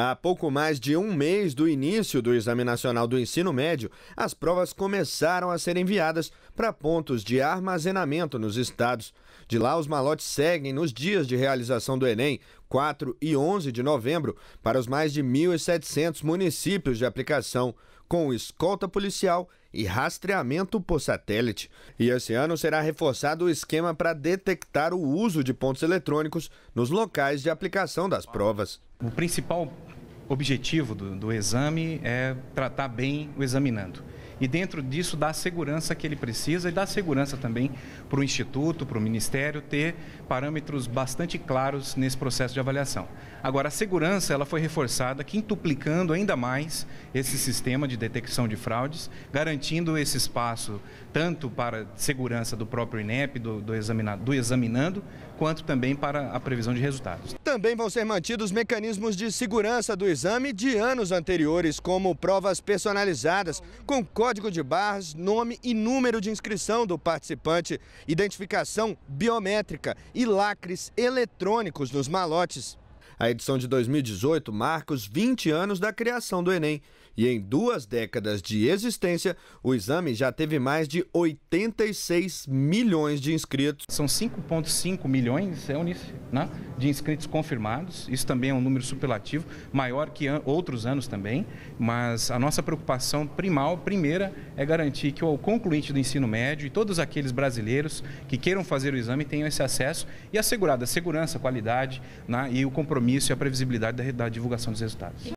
Há pouco mais de um mês do início do Exame Nacional do Ensino Médio, as provas começaram a ser enviadas para pontos de armazenamento nos estados. De lá, os malotes seguem nos dias de realização do Enem, 4 e 11 de novembro, para os mais de 1.700 municípios de aplicação, com escolta policial e rastreamento por satélite. E esse ano será reforçado o esquema para detectar o uso de pontos eletrônicos nos locais de aplicação das provas. O principal objetivo do, do exame é tratar bem o examinando e dentro disso dá a segurança que ele precisa e dá segurança também para o Instituto, para o Ministério ter parâmetros bastante claros nesse processo de avaliação. Agora, a segurança ela foi reforçada, quintuplicando ainda mais esse sistema de detecção de fraudes, garantindo esse espaço tanto para segurança do próprio INEP, do, do, do examinando, quanto também para a previsão de resultados. Também vão ser mantidos mecanismos de segurança do exame de anos anteriores, como provas personalizadas, com código de barras, nome e número de inscrição do participante, identificação biométrica e lacres eletrônicos nos malotes. A edição de 2018 marca os 20 anos da criação do Enem e em duas décadas de existência, o exame já teve mais de 86 milhões de inscritos. São 5,5 milhões, Eunice, é né, de inscritos confirmados. Isso também é um número superlativo, maior que an outros anos também. Mas a nossa preocupação primal, primeira, é garantir que o concluinte do ensino médio e todos aqueles brasileiros que queiram fazer o exame tenham esse acesso e assegurada a segurança, a qualidade né, e o compromisso e a previsibilidade da, da divulgação dos resultados.